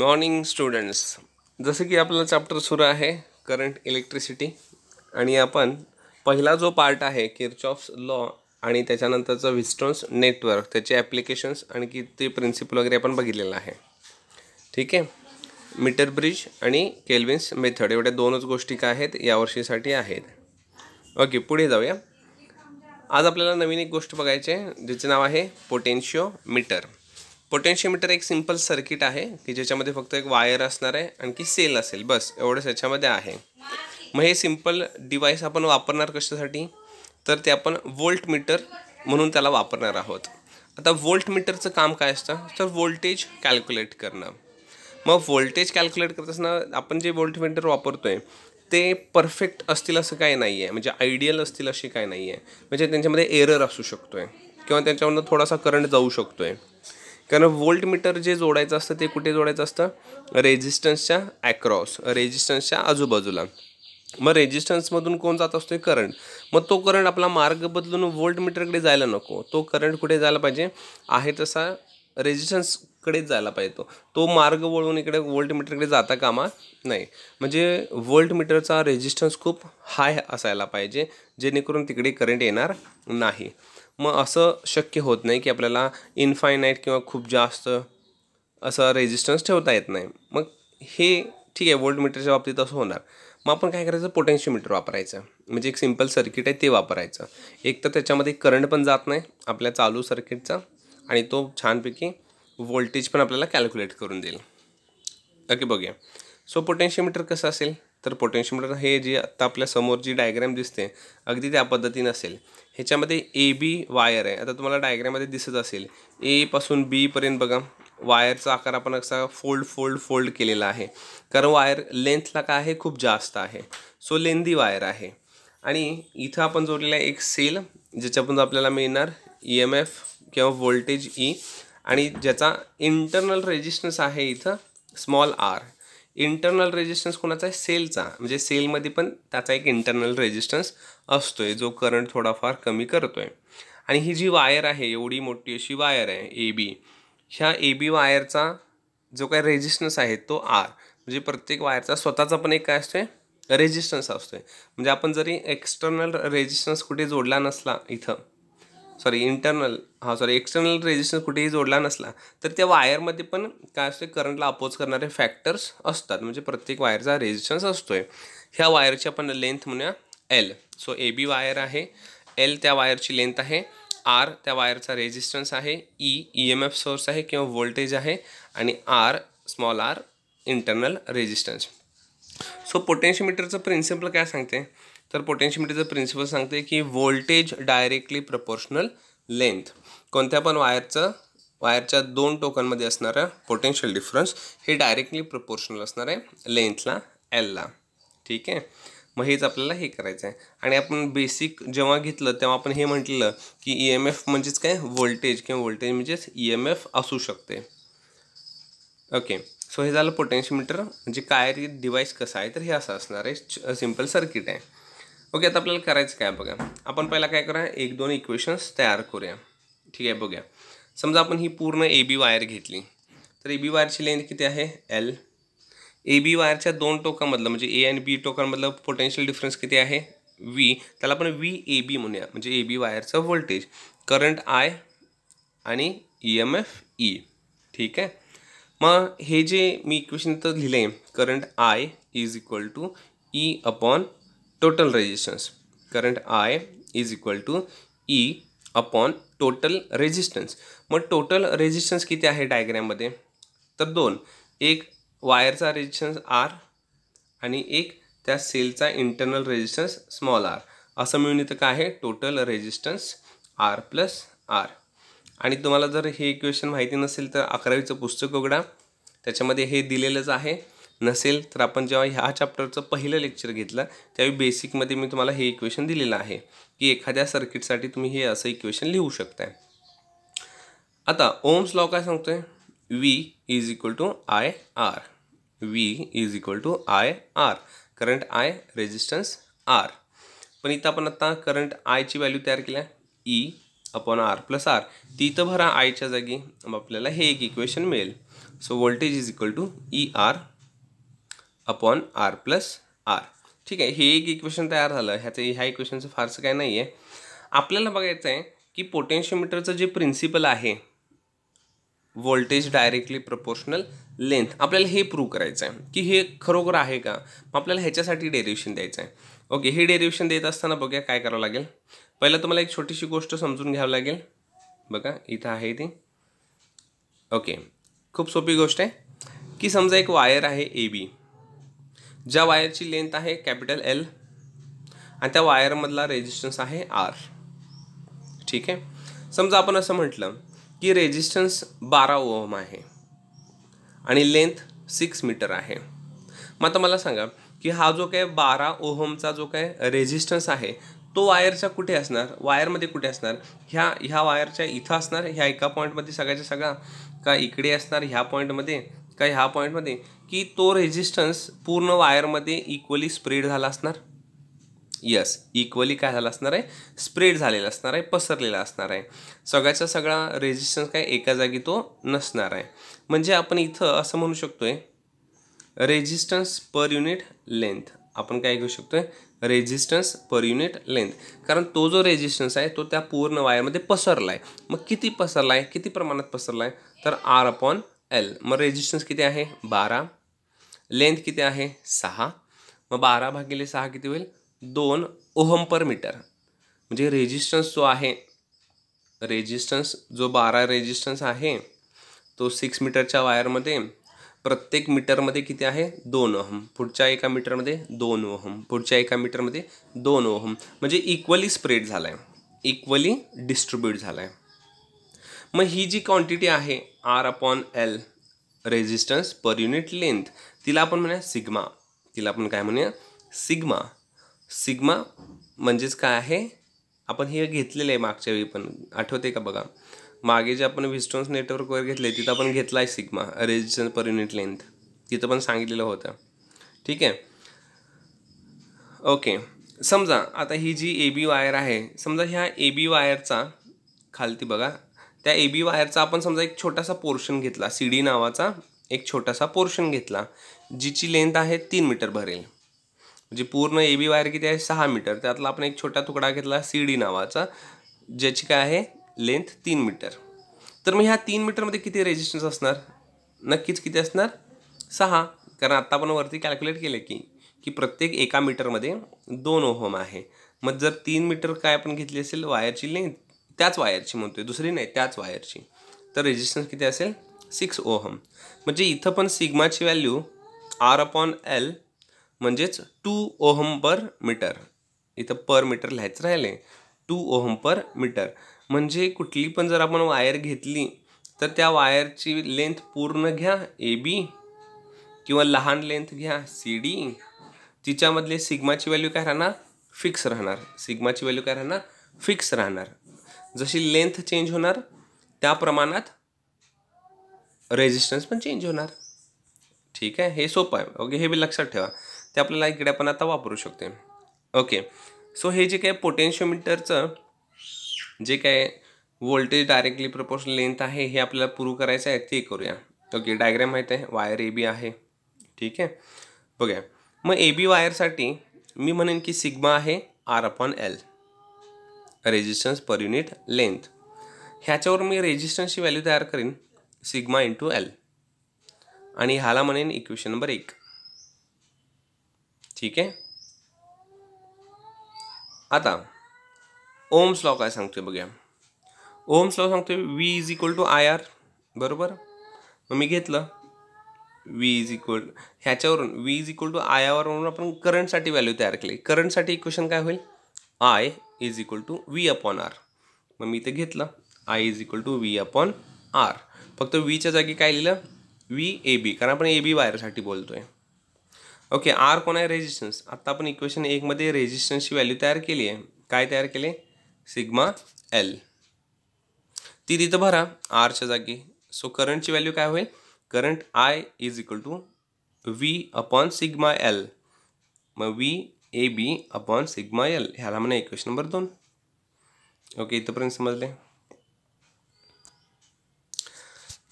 Morning students जसं की आपलं चॅप्टर सुरू आहे करंट इलेक्ट्रिसिटी आणि आपण पहिला जो पार्ट आहे ऑफ लॉ आणि त्याच्यानंतरचं विस्टॉन्स नेटवर्क त्याचे ॲप्लिकेशन्स आणखी ते प्रिन्सिपल वगैरे आपण बघितलेलं आहे ठीक आहे मीटर ब्रिज आणि केल्विन्स मेथड एवढ्या दोनच गोष्टी काय आहेत यावर्षीसाठी आहेत ओके पुढे जाऊया आज आपल्याला नवीन एक गोष्ट बघायची आहे ज्याचे नाव आहे पोटेन्शिओ मीटर पोटेन्शियोमीटर एक सिम्पल सर्किट आहे की ज्याच्यामध्ये फक्त एक वायर असणार आहे आणखी सेल असेल बस एवढंच याच्यामध्ये आहे मग हे सिम्पल डिवाईस आपण वापरणार कशासाठी तर ते आपण वोल्ट मीटर म्हणून त्याला वापरणार आहोत आता वोल्ट मीटरचं काम काय असतं तर वोल्टेज कॅल्क्युलेट करणं मग वोल्टेज कॅल्क्युलेट करत असताना आपण जे वोल्टमीटर वापरतो आहे ते परफेक्ट असतील असं काय नाही आहे म्हणजे आयडियल असतील अशी काय नाही आहे म्हणजे त्यांच्यामध्ये एरर असू शकतो आहे किंवा त्यांच्यामधून थोडासा करंट जाऊ शकतो आहे कारण वोल्ट मीटर जे जोडायचं असतं ते कुठे जोडायचं असतं रेजिस्टन्सच्या ॲक्रॉस रेजिस्टन्सच्या आजूबाजूला मग रेजिस्टन्समधून कोण जात असतो करंट मग तो करंट आपला मार्ग बदलून वोल्ट मीटरकडे जायला नको तो करंट कुठे जायला पाहिजे आहे तसा रेजिस्टन्स जायला पाहिजे तो तो मार्ग वळून इकडे वोल्ट मीटरकडे जाता कामा नाही म्हणजे वोल्ट मीटरचा रेजिस्टन्स खूप हाय असायला पाहिजे जेणेकरून तिकडे करंट येणार नाही मग असं शक्य होत नाही की आपल्याला इनफायनाईट किंवा खूप जास्त असं रेजिस्टन्स ठेवता येत नाही मग हे ठीक आहे मीटरच्या बाबतीत असं होणार मग आपण काय करायचं मीटर वापरायचं म्हणजे एक सिम्पल सर्किट आहे ते वापरायचं एक तर त्याच्यामध्ये करंट पण जात नाही आपल्या चालू सर्किटचा आणि तो छानपैकी व्होल्टेज पण आपल्याला कॅल्क्युलेट करून देईल ओके बघूया सो मीटर कसं असेल तर पोटेन्शियोमीटर हे जे आत्ता आपल्या समोर जी डायग्रॅम दिसते अगदी त्या पद्धतीने असेल ह्याच्यामध्ये ए बी वायर आहे आता तुम्हाला डायग्रॅममध्ये दिसत असेल एपासून बीपर्यंत बघा वायरचा आकार आपण असा फोल्ड फोल्ड फोल्ड केलेला आहे कारण वायर लेंथला काय आहे खूप जास्त आहे सो लेंदी वायर आहे आणि इथं आपण जोडलेला आहे एक सेल ज्याच्यापासून आपल्याला मिळणार ई एम एफ किंवा व्होल्टेज ई e. आणि ज्याचा इंटरनल रेजिस्टन्स आहे इथं स्मॉल आर इंटरनल रेजिस्टन्स कोणाचा आहे सेलचा म्हणजे सेलमध्ये पण त्याचा एक इंटरनल रेजिस्टन्स असतो आहे जो करंट थोडाफार कमी करतो आहे आणि ही जी वायर आहे एवढी मोठी अशी वायर आहे ए बी ह्या ए बी वायरचा जो काय रेजिस्टन्स आहे तो आर म्हणजे प्रत्येक वायरचा स्वतःचा पण एक काय असतो आहे रेजिस्टन्स असतो आहे म्हणजे आपण जरी एक्सटर्नल रेजिस्टन्स कुठे जोडला नसला इथं सॉरी इंटरनल हा सॉरी एक्सटर्नल रेजिस्टन्स कुठेही जोडला नसला तर त्या वायरमध्ये पण काय असते करंटला अपोज करणारे फॅक्टर्स असतात म्हणजे प्रत्येक वायरचा रेजिस्टन्स असतो आहे ह्या वायरची आपण लेंथ म्हणूया L so A B wire आहे एल त्या वायरची लेंथ आहे आर त्या वायरचा रेजिस्टन्स आहे E E M F source आहे किंवा व्होल्टेज आहे आणि R small R internal resistance so पोटेन्शियोमीटरचं प्रिन्सिपल काय सांगते तर पोटेन्शिमीटरचं प्रिन्सिपल सांगते की व्होल्टेज डायरेक्टली प्रपोर्शनल लेंथ कोणत्या पण वायरचं वायरच्या दोन टोकांमध्ये असणारा पोटेन्शियल डिफरन्स हे डायरेक्टली प्रपोर्शनल असणार आहे लेंथला एलला ठीक आहे मग हेच आपल्याला हे करायचं आहे आणि आपण बेसिक जेव्हा घेतलं तेव्हा आपण हे म्हटलं की ई एम एफ म्हणजेच काय व्होल्टेज किंवा व्होल्टेज म्हणजेच ई एम एफ असू शकते ओके सो हे झालं पोटेन्शियोमीटर म्हणजे काय डिवाईस कसं आहे तर हे असं असणार आहे सिम्पल सर्किट आहे ओके आता आपल्याला करायचं काय बघा आपण पहिला काय करूया एक दोन इक्वेशन्स तयार करूया ठीक आहे बघूया समजा आपण ही पूर्ण ए बी वायर घेतली तर ए बी वायरची लेंथ किती आहे एल ए बी वायरच्या दोन टोकामधलं म्हणजे ए आणि बी टोकांमधलं पोटेन्शियल डिफरन्स किती आहे व्ही त्याला आपण व्ही ए बी म्हणूया म्हणजे ए बी वायरचं व्होल्टेज करंट आय आणि ई एम एफ ई ठीक आहे मग हे जे मी इक्वेशन तर लिहिलं आहे current I is equal to E upon total resistance current I is equal to E upon total resistance मग टोटल रेजिस्टन्स किती आहे डायग्रॅममध्ये तर दोन एक वायरचा रेजिस्टन्स आर आणि एक त्या सेलचा इंटरनल रेजिस्टन्स स्मॉल आर असं मिळून इथं काय आहे total resistance R plus R आणि तुम्हाला जर हे इक्वेशन माहिती नसेल तर अकरावीचं पुस्तक उघडा त्याच्यामध्ये हे दिलेलंच आहे नसेल तर आपण जेव्हा ह्या चॅप्टरचं पहिलं लेक्चर घेतलं त्यावेळी बेसिकमध्ये मी तुम्हाला हे इक्वेशन दिलेलं आहे की एखाद्या सर्किटसाठी तुम्ही हे असं इक्वेशन लिहू शकताय आता ओम्स लॉ काय सांगतोय V is equal to I R V is equal to I R current I resistance R पण इथं आपण आता करंट आयची व्हॅल्यू तयार केल्या E upon R plus R ती इथं भरा आयच्या जागी मग आपल्याला हे एक इक्वेशन मिळेल so voltage is equal to E R upon R plus R ठीक आहे हे एक इक्वेशन तयार झालं ह्याचं ह्या इक्वेशनचं फारसं काय नाही आहे आपल्याला बघायचं आहे की मीटरचं जे प्रिन्सिपल आहे व्होल्टेज डायरेक्टली प्रपोर्शनल लेंथ आपल्याला हे प्रूव्ह करायचं आहे की हे खरोखर आहे का मग आपल्याला ह्याच्यासाठी डेरिव्हेशन द्यायचं आहे ओके हे डेरिव्हेशन देत असताना बघूया काय करावं लागेल पहिलं तुम्हाला एक छोटीशी गोष्ट समजून घ्यावं लागेल बघा इथं आहे ते ओके खूप सोपी गोष्ट आहे की समजा एक वायर आहे ए बी ज्या वायरची लेंथ आहे कॅपिटल एल आणि त्या वायरमधला रेजिस्टन्स आहे आर ठीक आहे समजा आपण असं म्हटलं की रेजिस्टन्स बारा ओहम आहे आणि लेंथ सिक्स मीटर आहे मग आता मला सांगा की हा जो काय बारा ओहमचा जो काय रेजिस्टन्स आहे तो वायरचा कुठे असणार वायरमध्ये कुठे असणार ह्या ह्या वायरच्या इथं असणार ह्या एका पॉईंटमध्ये सगळ्याच्या सगळा का इकडे असणार ह्या पॉईंटमध्ये का ह्या पॉईंटमध्ये की तो रेजिस्टन्स पूर्ण वायरमध्ये इक्वली स्प्रेड झाला असणार यस इक्वली काय झाला असणार आहे स्प्रेड झालेला असणार आहे पसरलेला असणार आहे सगळ्याचा सगळा रेजिस्टन्स काय एका जागी तो नसणार आहे म्हणजे आपण इथं असं म्हणू शकतो आहे रेजिस्टन्स पर युनिट लेंथ आपण काय घेऊ शकतो आहे रेजिस्टन्स पर युनिट लेंथ कारण तो जो रेजिस्टन्स आहे तो त्या पूर्ण वायरमध्ये पसरला आहे मग किती पसरला आहे किती प्रमाणात पसरला आहे तर आर अपॉन एल मग रेजिस्टन्स किती आहे बारा लेंथ किती आहे सहा मग बारा भागिले सहा किती होईल दोन ओहम पर मीटर म्हणजे रेजिस्टन्स जो आहे रेजिस्टन्स जो बारा रेजिस्टन्स आहे तो सिक्स मीटरच्या वायरमध्ये प्रत्येक मीटरमध्ये किती आहे दोन ओहम पुढच्या एका मीटरमध्ये दोन ओहम पुढच्या एका मीटरमध्ये दोन ओहम म्हणजे इक्वली स्प्रेड झाला आहे इक्वली डिस्ट्रीब्यूट झाला आहे मग ही जी क्वांटिटी आहे R upon L resistance per unit length तिला आपण म्हणूया सिग्मा तिला आपण काय म्हणूया सिग्मा सिग्मा म्हणजेच काय आहे आपण हे घेतलेलं आहे मागच्या वेळी पण आठवते का बघा मागे जे आपण विस्टोन्स नेटवर्कवर घेतले तिथं आपण घेतला आहे sigma resistance per unit length तिथं पण सांगितलेलं होतं ठीक आहे ओके समजा आता ही जी ए बी वायर आहे समजा ह्या ए बी वायरचा खालती बघा त्या ए बी वायरचा आपण समजा एक छोटासा पोर्शन घेतला सी डी नावाचा एक छोटासा पोर्शन घेतला जीची लेंथ आहे तीन मीटर भरेल म्हणजे पूर्ण ए बी वायर किती आहे सहा मीटर त्यातला आपण एक छोटा तुकडा घेतला सी डी नावाचा ज्याची काय आहे लेंथ तीन मीटर तर मग ह्या तीन मीटरमध्ये किती रेजिस्टन्स असणार नक्कीच किती असणार सहा कारण आत्ता आपण वरती कॅल्क्युलेट केलं की की प्रत्येक एका मीटरमध्ये दोन ओहम आहे मग जर तीन मीटर काय आपण घेतली असेल वायरची लेंथ त्याच वायरची म्हणतोय दुसरी नाही त्याच वायरची तर रेजिस्टन्स किती असेल सिक्स ओहम म्हणजे इथं पण सिग्माची व्हॅल्यू आर अपॉन एल म्हणजेच टू ओहम पर मीटर इथं पर मीटर लिहायचं राहिले टू ओहम पर मीटर म्हणजे कुठली पण जर आपण वायर घेतली तर त्या वायरची लेंथ पूर्ण घ्या ए बी किंवा लहान लेंथ घ्या सी डी तिच्यामधले सिग्माची व्हॅल्यू काय राहणार फिक्स राहणार सिग्माची व्हॅल्यू काय राहणार फिक्स राहणार जशी लेंथ चेंज होणार त्या प्रमाणात रेजिस्टन्स पण चेंज होणार ठीक आहे हे सोपं आहे ओके हे बी लक्षात ठेवा ते आपल्याला इकडे आपण आता वापरू शकते ओके सो हे जे काय मीटरचं जे काय वोल्टेज डायरेक्टली प्रपोर्शनल लेंथ आहे हे आपल्याला पुरू करायचं आहे ते करूया ओके डायग्रॅम माहीत आहे वायर ए बी आहे ठीक आहे बघा मग ए बी वायरसाठी मी म्हणेन की सिग्मा आहे R upon L resistance per unit length ह्याच्यावर मी रेजिस्टन्सची व्हॅल्यू तयार करीन सिग्मा इंटू एल आणि ह्याला म्हणेन इक्वेशन नंबर एक ठीक आहे आता ओम्स लॉ काय सांगतोय बघूया ओम्स लॉ सांगतोय V is equal to I R बरोबर मग मी घेतलं वी इज इक्वल ह्याच्यावरून V is equal to I आरवरून आपण करंटसाठी व्हॅल्यू तयार केली करंटसाठी इक्वेशन काय होईल I is equal to V upon R मग मी इथे घेतलं I is equal to V upon R फक्त वीच्या जागी काय लिहिलं वी ए बी कारण आपण ए बी वायरसाठी बोलतो आहे ओके आर कोण आहे रेजिस्टन्स आत्ता आपण इक्वेशन एकमध्ये रेजिस्टन्सची व्हॅल्यू तयार केली आहे काय तयार केले सिग्मा एल ती तिथं भरा आरच्या जागी सो करंटची व्हॅल्यू काय होईल current I is equal to V upon sigma L मग V A B upon sigma L ह्याला म्हणा इक्वेशन नंबर दोन ओके इथंपर्यंत समजले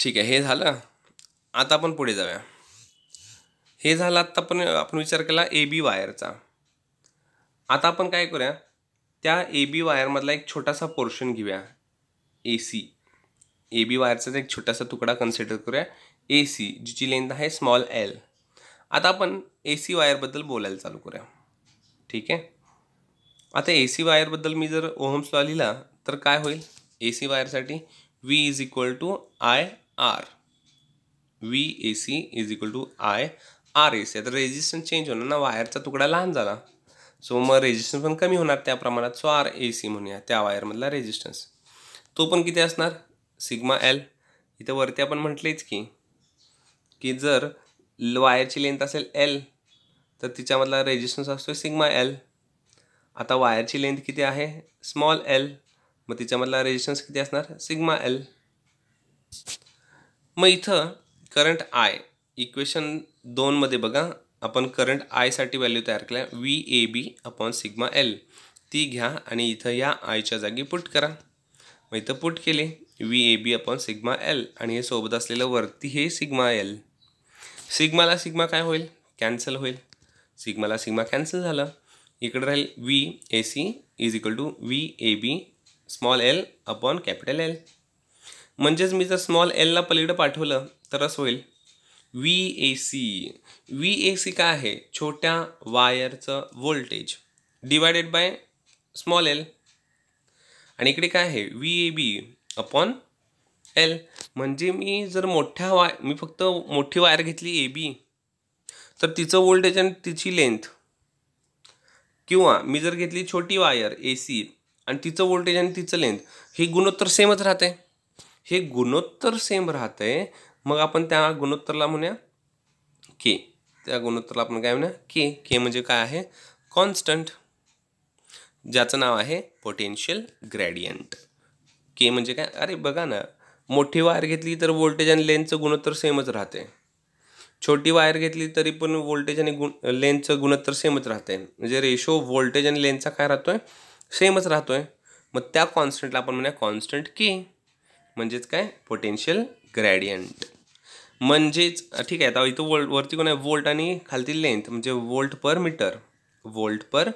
ठीक आहे हे झालं आता आपण पुढे जाऊया हे झालं आत्ता आपण आपण विचार केला ए बी वायरचा आता आपण काय करूया त्या ए बी वायरमधला एक छोटासा पोर्शन घेऊया ए सी ए बी वायरचा एक छोटासा तुकडा कन्सिडर करूया ए सी जिची लेंथ आहे स्मॉल एल आता आपण ए सी वायरबद्दल बोलायला चालू करूया ठीक आहे आता ए सी वायरबद्दल मी जर ओहम्स लॉ लिहिला तर काय होईल ए सी वायरसाठी V is equal to I R V A C is equal to I R A C आता रेजिस्टन्स चेंज होणार ना वायरचा तुकडा लहान झाला सो मग रेजिस्टन्स पण कमी होणार त्या प्रमाणात सो आर ए सी म्हणूया त्या वायरमधला रेजिस्टन्स तो पण किती असणार सिग्मा एल इथं वरती आपण म्हटलेच की की जर वायरची लेंथ असेल एल तर तिच्यामधला रेजिस्टन्स असतो सिग्मा एल आता वायरची लेंथ किती आहे स्मॉल एल मग तिच्यामधला रेजिस्टन्स किती असणार सिग्मा एल मग इथं करंट आय इक्वेशन दोनमध्ये बघा आपण करंट आयसाठी व्हॅल्यू तयार केल्या V A B upon sigma L ती घ्या आणि इथं या आयच्या जागी पुट करा मग इथं पुट केले V A B upon sigma L आणि हे सोबत असलेलं वरती हे सिग्मा एल सिग्माला सिग्मा काय होईल कॅन्सल होईल सिग्माला सिग्मा कॅन्सल झालं इकडे राहील V A C is equal to V A B small L upon capital L म्हणजेच मी जर स्मॉल एलला पलीकडं पाठवलं तर असं होईल V A C V A C काय आहे छोट्या वायरचं voltage divided by small L आणि इकडे काय आहे V A B upon L म्हणजे मी जर मोठ्या वाय मी फक्त मोठी वायर घेतली ए बी तर तिचं वोल्टेज आणि तिची लेंथ किंवा मी जर घेतली छोटी वायर ए सी आणि तिचं वोल्टेज आणि तिचं लेंथ हे गुणोत्तर सेमच राहते हे गुणोत्तर सेम राहते मग आपण त्या गुणोत्तरला म्हणूया के त्या गुणोत्तरला आपण काय म्हणूया के के म्हणजे काय आहे कॉन्स्टंट ज्याचं नाव आहे पोटेन्शियल ग्रॅडियंट के म्हणजे काय अरे बघा ना मोठी वायर घेतली तर वोल्टेज आणि लेंथचं गुणोत्तर सेमच राहते छोटी वायर घेतली तरी पण व्होल्टेज आणि गुण लेन्थचं गुणोत्तर सेमच राहतं आहे म्हणजे रेशो व्होल्टेज आणि लेंथचा काय राहतो आहे सेमच राहतो आहे मग त्या कॉन्स्टंटला आपण म्हणूया कॉन्स्टंट के म्हणजेच काय पोटेन्शियल ग्रॅडियंट म्हणजेच ठीक आहे आता इथं वोल्ट वरती कोण आहे वोल्ट आणि खालती लेंथ म्हणजे volt per metre volt per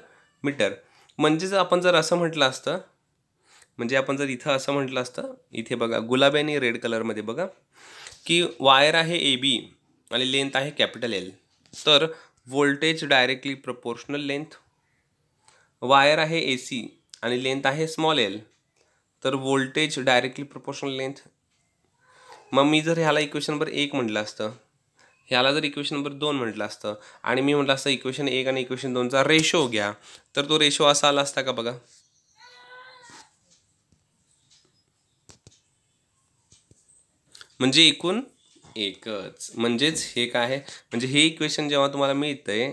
metre म्हणजेच आपण जर असं म्हटलं असतं म्हणजे आपण जर इथं असं म्हटलं असतं इथे बघा गुलाबी आणि रेड कलरमध्ये बघा की वायर आहे ए बी आणि लेंथ आहे कॅपिटल एल तर voltage directly proportional length wire आहे ए सी आणि लेंथ आहे स्मॉल एल तर व्होल्टेज डायरेक्टली प्रपोर्शनल लेंथ मग मी जर ह्याला इक्वेशन नंबर एक म्हटलं असतं ह्याला जर इक्वेशन नंबर दोन म्हटलं असतं आणि मी म्हटलं असतं इक्वेशन एक आणि इक्वेशन दोनचा रेशो घ्या तर तो रेशो असा आला असता का बघा म्हणजे एकूण एकच म्हणजेच हे काय आहे म्हणजे हे इक्वेशन जेव्हा तुम्हाला आहे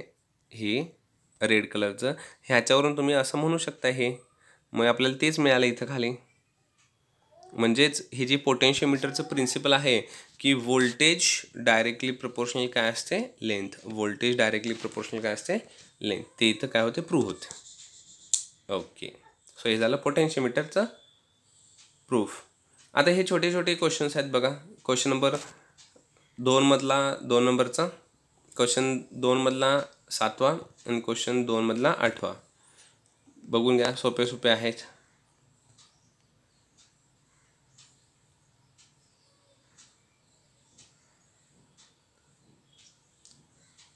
हे रेड कलरचं ह्याच्यावरून तुम्ही असं म्हणू शकता हे मग आपल्याला तेच मिळालं इथं खाली म्हणजेच हे जे पोटेन्शियोमीटरचं प्रिन्सिपल आहे की व्होल्टेज डायरेक्टली प्रपोर्शनल काय असते लेंथ व्होल्टेज डायरेक्टली प्रपोर्शनल काय असते लेंथ ते इथं काय होते प्रूव्ह होते ओके सो हे झालं पोटेन्शियोमीटरचं प्रूफ आता हे छोटे छोटे क्वेश्चन्स आहेत बघा क्वेश्चन नंबर दोनमधला दोन नंबरचा क्वेश्चन दोनमधला सातवा आणि क्वेश्चन दोनमधला आठवा बघून घ्या सोपे सोपे आहेत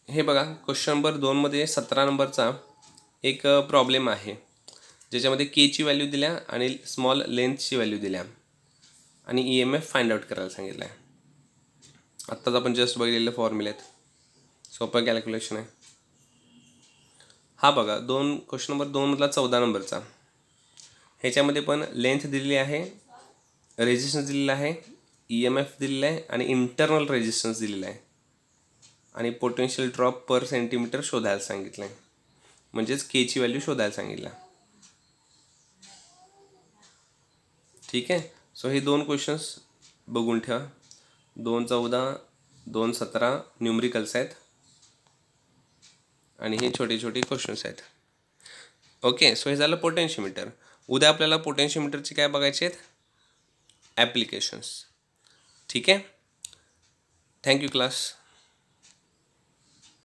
हे बघा क्वेश्चन नंबर दोनमध्ये सतरा नंबरचा एक प्रॉब्लेम आहे ज्याच्यामध्ये केची व्हॅल्यू दिल्या आणि स्मॉल लेंथची व्हॅल्यू दिल्या आणि E M F find out करायला सांगितलं आहे आत्ताच आपण जस्ट बघितलेले फॉर्म्युले आहेत सोपं कॅल्क्युलेशन आहे हा बघा दोन क्वेश्चन नंबर दोनमधला चौदा नंबरचा ह्याच्यामध्ये पण लेंथ दिलेली आहे रेजिस्टन्स दिलेला आहे ई एम एफ दिलेला आहे आणि इंटरनल रेजिस्टन्स दिलेला आहे आणि पोटेन्शियल ड्रॉप पर सेंटीमीटर शोधायला सांगितलं आहे म्हणजेच केची व्हॅल्यू शोधायला सांगितलं ठीक आहे सो हे दोन क्वेश्चन्स बघून ठेवा दोन चौदा दोन सतरा न्यूमरिकल्स आहेत आणि हे छोटे छोटे क्वेश्चन्स आहेत ओके सो हे झालं पोटेन्शिमीटर उद्या आपल्याला पोटेन्शिमीटरचे काय बघायचे आहेत ॲप्लिकेशन्स ठीक आहे थँक्यू क्लास